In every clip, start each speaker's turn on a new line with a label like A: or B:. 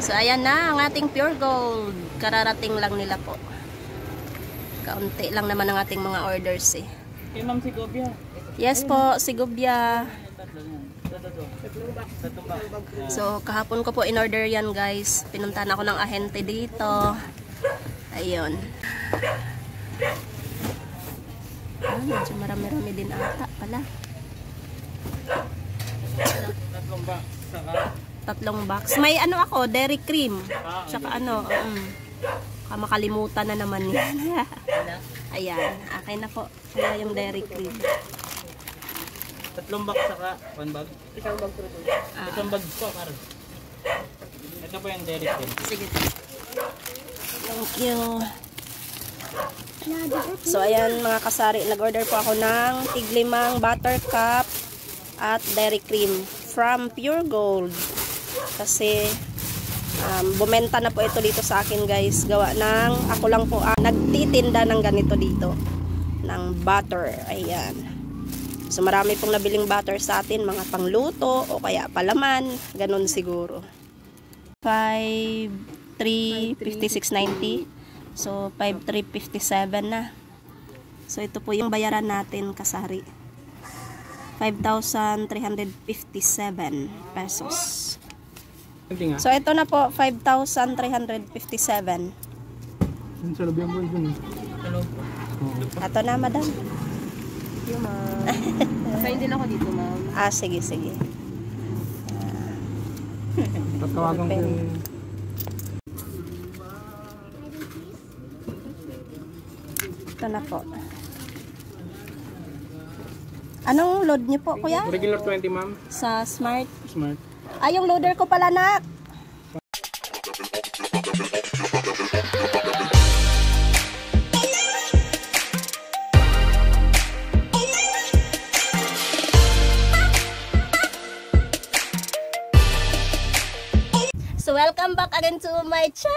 A: So, ayan na ang ating pure gold. Kararating lang nila po. Kaunti lang naman ang ating mga orders eh. Kay Ma'am Sigobia. Yes po, Sigobia. So, kahapon ko po in-order yan guys. Pinuntan ako ng ahente dito. Ayun. Ah, medyo marami-rami din ata pala. Tatlong box. Saka tatlong box. May ano ako, dairy cream. Tsaka ano, um, makalimutan na naman yan. Ayan, akin na po. Kaya yung dairy cream. Tatlong box saka one bag? Isang bag po. Ah. Isang bag po, karon. Ito po yung dairy cream. Sige. Thank you. So ayan mga kasari, nag-order po ako ng tiglimang buttercup at dairy cream from Pure Gold kasi um, bumenta na po ito dito sa akin guys gawa ng ako lang po uh, nagtitinda ng ganito dito ng butter ayan so marami pong nabiling butter sa atin mga pangluto o kaya palaman ganun siguro 5,356.90 so 5,357 na so ito po yung bayaran natin kasari 5,357 pesos. So ito na po 5,357. Eh. Ito sa labi Ato na madam. Thank you ma'am. Kasayin din ako dito ma'am. Ah sige sige. Tatawagan ko yung... Ito na po. Anong load niyo po, kuya? Regular 20, ma'am. Sa Smart? Smart. Ay, yung loader ko pala, nak. So, welcome back again to my channel!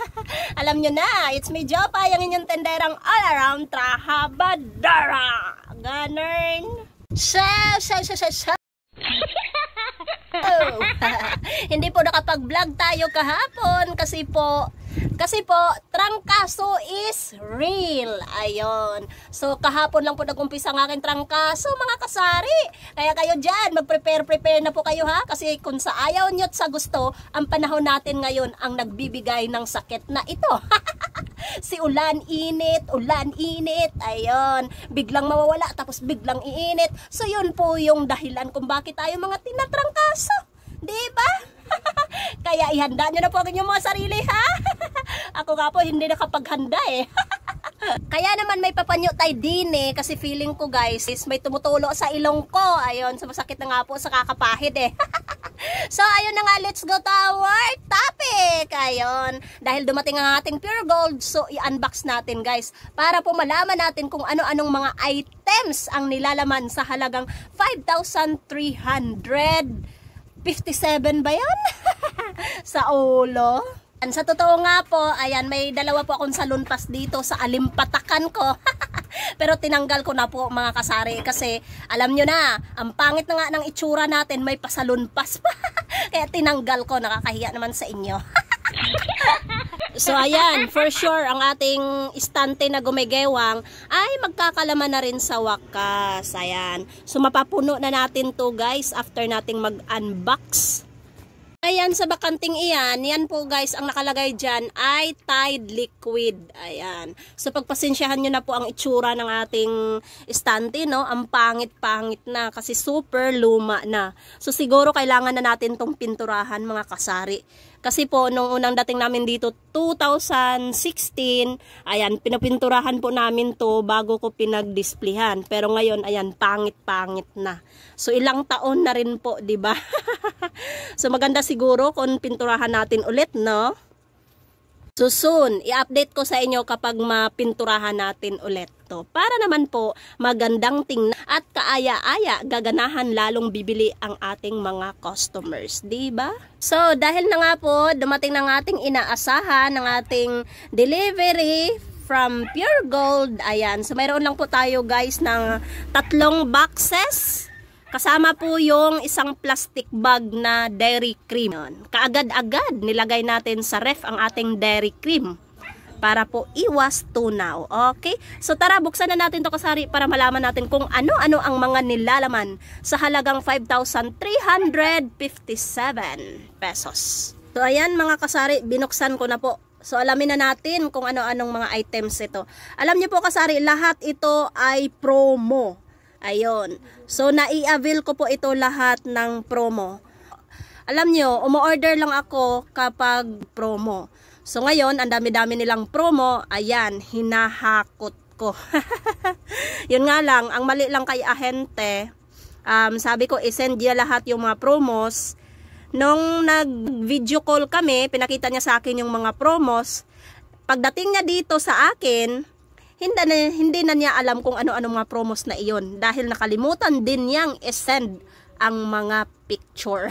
A: Alam nyo na, it's me Jopa, yung inyong tenderang all around Trahabadara! Ganern! Chef, chef, chef, chef, hindi po nakapag-vlog tayo kahapon kasi po kasi po, trangkaso is real. Ayon. So, kahapon lang po nag-umpisa ang aking trangkaso, mga kasari. Kaya kayo dyan, mag-prepare-prepare na po kayo ha. Kasi kung sa ayaw nyo at sa gusto, ang panahon natin ngayon ang nagbibigay ng sakit na ito. si ulan init, ulan init. Ayon. Biglang mawawala, tapos biglang iinit. So, yun po yung dahilan kung bakit tayo mga tinatrangkaso. Di ba? Kaya ihanda nyo na po ang inyong mga sarili ha. Ako nga po hindi nakapaghanda eh. Kaya naman may papanyo tayo din eh kasi feeling ko guys is may tumutulo sa ilong ko. Ayun, sumasakit na nga po sa kakapahid eh. so ayun na nga, let's go to our topic. Ayun, dahil dumating ang ating pure gold, so i-unbox natin guys para po malaman natin kung ano-anong mga items ang nilalaman sa halagang 5,300 57 ba yan? sa ulo. And sa totoo nga po, ayan, may dalawa po akong salon pass dito sa alimpatakan ko. Pero tinanggal ko na po mga kasari kasi alam nyo na, ang pangit na nga ng itsura natin, may pasalon pass pa. Kaya tinanggal ko, nakakahiya naman sa inyo. So ayan, for sure, ang ating istante na gumigewang ay magkakalaman na rin sa wakas. Ayan. So mapapuno na natin to guys after nating mag-unbox. Ayan, sa bakanting iyan, yan po guys, ang nakalagay diyan ay Tide Liquid. Ayan. So, pagpasensyahan niyo na po ang itsura ng ating istante, no? Ang pangit-pangit na kasi super luma na. So, siguro kailangan na natin tong pinturahan mga kasari. Kasi po, nung unang dating namin dito, 2016, ayan, pinapinturahan po namin to bago ko pinagdisplayhan. Pero ngayon, ayan, pangit-pangit na. So, ilang taon na rin po, ba diba? so, maganda siguro kung pinturahan natin ulit, no? So soon, i-update ko sa inyo kapag mapinturahan natin ulit to. Para naman po magandang tingnan at kaaya-aya gaganahan lalong bibili ang ating mga customers, 'di ba? So dahil na nga po dumating ng ating inaasahan ng ating delivery from Pure Gold. Ayan, so mayroon lang po tayo guys ng tatlong boxes Kasama po yung isang plastic bag na dairy cream. Kaagad-agad nilagay natin sa ref ang ating dairy cream para po iwas tunaw. Okay? So tara, buksan na natin to kasari para malaman natin kung ano-ano ang mga nilalaman sa halagang 5,357 pesos. So ayan mga kasari, binuksan ko na po. So alamin na natin kung ano-anong mga items ito. Alam niyo po kasari, lahat ito ay promo. Ayun. So, nai-avail ko po ito lahat ng promo. Alam nyo, umu-order lang ako kapag promo. So, ngayon, ang dami-dami nilang promo. Ayan, hinahakot ko. Yun nga lang, ang mali lang kay ahente, um, sabi ko, isend niya lahat yung mga promos. Nung nag-video call kami, pinakita niya sa akin yung mga promos. Pagdating niya dito sa akin, hindi na, hindi na niya alam kung ano-ano mga promos na iyon dahil nakalimutan din niyang i-send ang mga picture.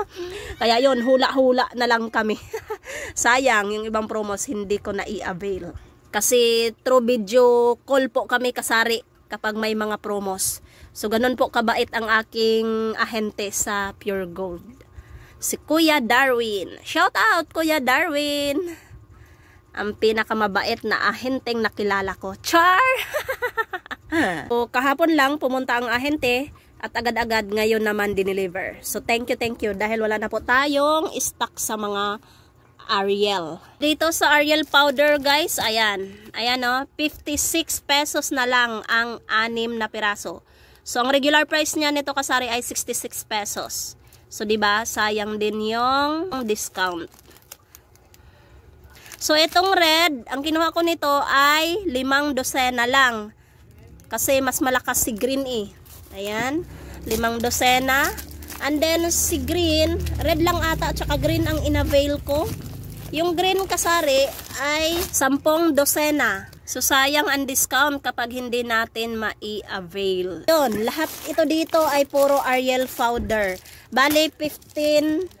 A: Kaya yon hula-hula na lang kami. Sayang, yung ibang promos hindi ko na i-avail. Kasi true video call po kami kasari kapag may mga promos. So ganun po kabait ang aking ahente sa Pure Gold. Si Kuya Darwin. Shout out Kuya Darwin! ang pinakamabait na ahenteng nakilala ko. Char! so, kahapon lang pumunta ang ahente at agad-agad ngayon naman dineliver. So, thank you, thank you. Dahil wala na po tayong stock sa mga Ariel. Dito sa Ariel powder, guys, ayan. Ayan, no? Oh, 56 pesos na lang ang anim na piraso. So, ang regular price niya nito kasari ay 66 pesos. So, 'di ba? Sayang din 'yung discount. So, itong red, ang kinuha ko nito ay limang dosena lang. Kasi mas malakas si green eh. Ayan, limang dosena. And then, si green, red lang ata at saka green ang inavail ko. Yung green kasari ay sampung dosena. So, sayang ang discount kapag hindi natin mai-avail. Yun, lahat ito dito ay puro Ariel powder. Bali, 15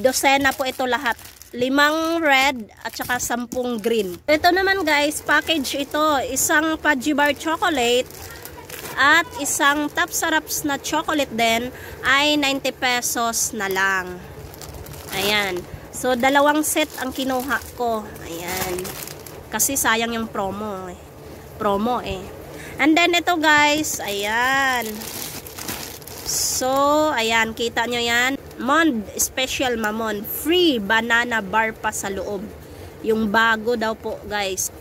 A: dosena po ito lahat limang red at saka sampung green. Ito naman guys, package ito. Isang Pudgy Bar Chocolate at isang Top Saraps na chocolate din ay 90 pesos na lang. Ayan. So, dalawang set ang kinuha ko. Ayan. Kasi sayang yung promo. Eh. Promo eh. And then ito guys, ayan. So, ayan. Kita nyo yan. Mond Special Mamon. Free banana bar pa sa loob. Yung bago daw po guys.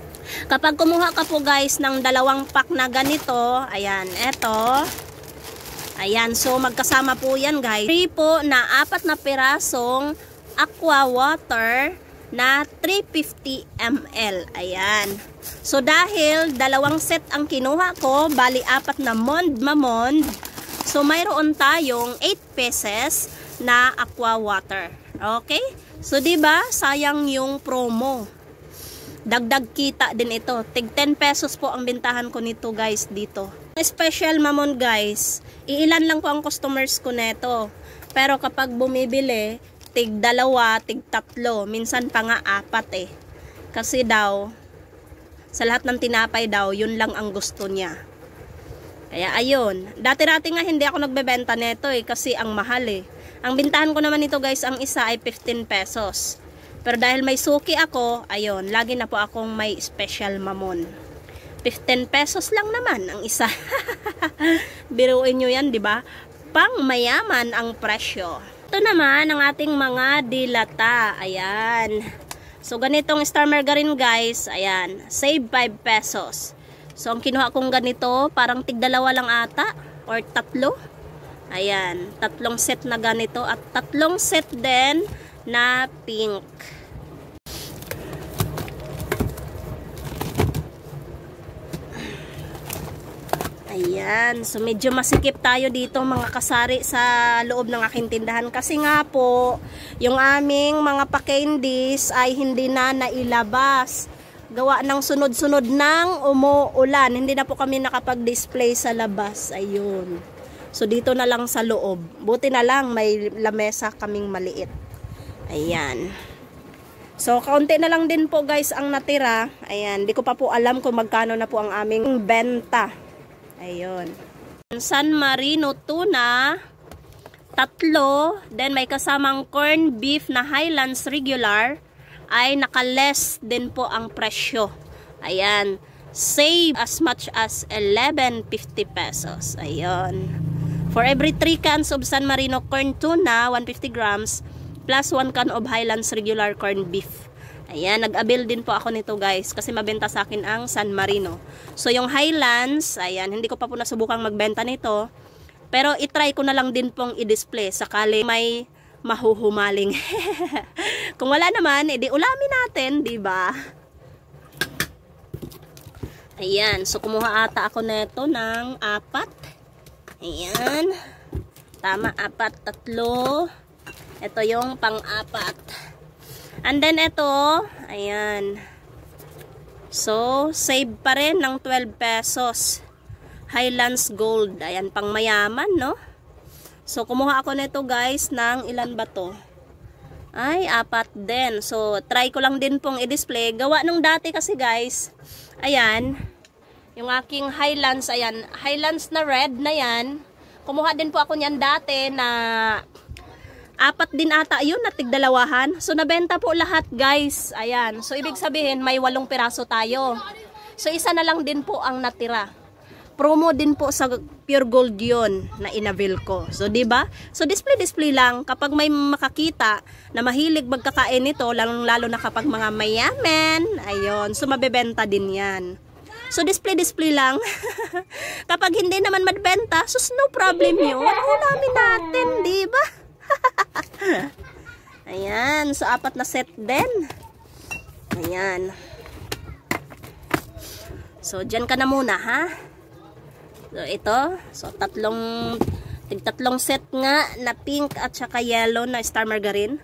A: Kapag kumuha ka po guys ng dalawang pack na ganito, ayan, eto. Ayan, so magkasama po yan guys. Free po na apat na pirasong aqua water na 350 ml. Ayan. So dahil dalawang set ang kinuha ko, bali apat na mond mamond. So mayroon tayong 8 pesos na aqua water. Okay? So, ba diba, sayang yung promo. Dagdag kita din ito. Tig 10 pesos po ang bintahan ko nito guys dito. Special mamon guys, iilan lang po ang customers ko neto. Pero kapag bumibili, tig dalawa, tig tatlo, minsan pa nga apat eh. Kasi daw, sa lahat ng tinapay daw, yun lang ang gusto niya. Kaya ayun, dati-dati nga hindi ako nagbebenta neto eh kasi ang mahal eh. Ang bintahan ko naman ito guys, ang isa ay 15 pesos. Pero dahil may suki ako, ayun, lagi na po akong may special mamon. 15 pesos lang naman ang isa. Biruin nyo yan, di ba? Pang mayaman ang presyo. Ito naman ang ating mga dilata. Ayan. So, ganitong star margarine guys. Ayan. Save 5 pesos. So, ang kinuha kong ganito, parang tigdalawa lang ata or tatlo. Ayan, tatlong set na ganito at tatlong set din na pink. Ayan, so medyo masikip tayo dito mga kasari sa loob ng aking tindahan kasi nga po, yung aming mga pakendies ay hindi na nailabas. Gawa ng sunod-sunod ng umuulan, hindi na po kami nakapag-display sa labas. Ayun. So, dito na lang sa loob. Buti na lang, may lamesa kaming maliit. Ayan. So, kaunti na lang din po guys ang natira. Ayan, di ko pa po alam kung magkano na po ang aming benta. Ayun. San Marino tuna, tatlo, then may kasamang corn beef na Highlands regular, ay naka-less din po ang presyo. Ayan. Save as much as 11.50 pesos. Ayun. For every 3 cans of San Marino corn tuna, 150 grams, plus 1 can of Highlands regular corn beef. Ayan, nag-avail din po ako nito guys kasi mabenta sa akin ang San Marino. So yung Highlands, ayan, hindi ko pa po nasubukang magbenta nito. Pero itry ko na lang din pong i-display sakali may mahuhumaling. Kung wala naman, edi ulamin natin, 'di ba? Ayan, so kumuha ata ako nito ng apat. Ayan. Tama, apat, tatlo. Ito yung pang-apat. And then ito, ayan. So, save pa rin ng 12 pesos. Highlands Gold. Ayan, pang mayaman, no? So, kumuha ako nito guys ng ilan ba to? Ay, apat din. So, try ko lang din pong i-display. Gawa nung dati kasi guys, ayan, yung aking Highlands, ayan. Highlands na red na yan. Kumuha din po ako niyan dati na apat din ata yun na tigdalawahan. So, nabenta po lahat guys. Ayan. So, ibig sabihin may walong piraso tayo. So, isa na lang din po ang natira. Promo din po sa Pure Gold yun na inavil ko. So, ba diba? So, display-display lang. Kapag may makakita na mahilig magkakain nito, lalong-lalo na kapag mga mayaman, ayun. So, mabebenta din yan. So, display-display lang. Kapag hindi naman magbenta, sus, no problem yun. Ulamin natin, di ba? Ayan. So, apat na set din. Ayan. So, dyan ka na muna, ha? So, ito. So, tatlong tig-tatlong set nga na pink at saka yellow na star margarine.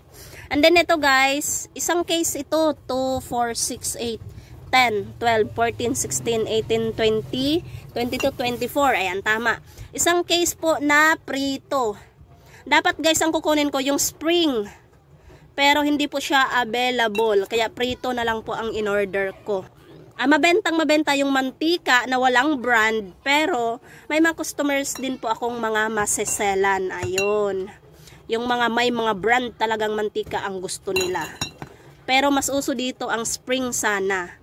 A: And then ito guys, isang case ito, 2, 4, 6, 8. 10, 12, 14, 16, 18, 20, 22, 24. Ayan, tama. Isang case po na prito. Dapat guys, ang kukunin ko yung spring. Pero hindi po siya available. Kaya prito na lang po ang in-order ko. Ah, mabentang mabenta yung mantika na walang brand. Pero may mga customers din po akong mga maseselan. Ayun. Yung mga may mga brand talagang mantika ang gusto nila. Pero mas uso dito ang spring sana.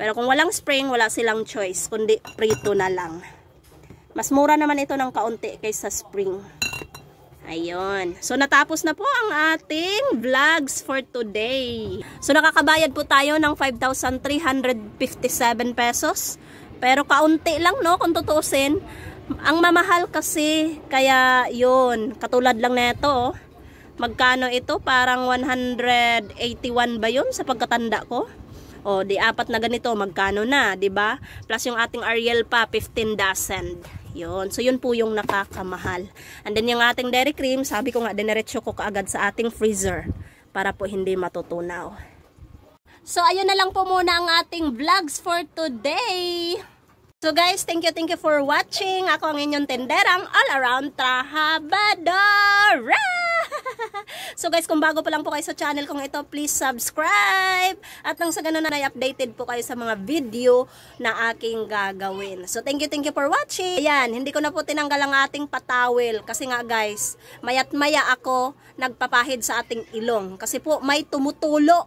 A: Pero kung walang spring, wala silang choice, kundi prito na lang. Mas mura naman ito ng kaunti kaysa spring. Ayun. So, natapos na po ang ating vlogs for today. So, nakakabayad po tayo ng 5,357 pesos. Pero, kaunti lang, no? Kung tutusin. ang mamahal kasi, kaya yun, katulad lang neto, oh. Magkano ito? Parang 181 ba yun sa pagkatanda ko? O, di apat na ganito, magkano na, ba diba? Plus yung ating Ariel pa, 15 dozen. Yun. So, yun po yung nakakamahal. And then, yung ating dairy cream, sabi ko nga, dineretsyo ko kaagad sa ating freezer para po hindi matutunaw. So, ayun na lang po muna ang ating vlogs for today. So guys, thank you, thank you for watching. Ako ang inyong tinderang all around Trahabadora! so guys, kung bago pa lang po kayo sa channel kong ito, please subscribe. At nang sa ganun na updated po kayo sa mga video na aking gagawin. So thank you, thank you for watching. Ayan, hindi ko na po tinanggal ang ating patawil. Kasi nga guys, mayat maya ako nagpapahid sa ating ilong. Kasi po, may tumutulo.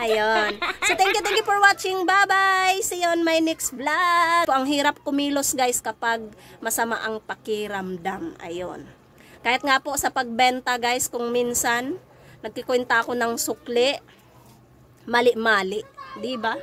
A: Ayun. So, thank you, thank you for watching. Bye-bye. See you on my next vlog. Ang hirap kumilos, guys, kapag masama ang pakiramdam. Ayun. Kahit nga po sa pagbenta guys, kung minsan, nagkikwenta ako ng sukli, mali-mali. 'di ba?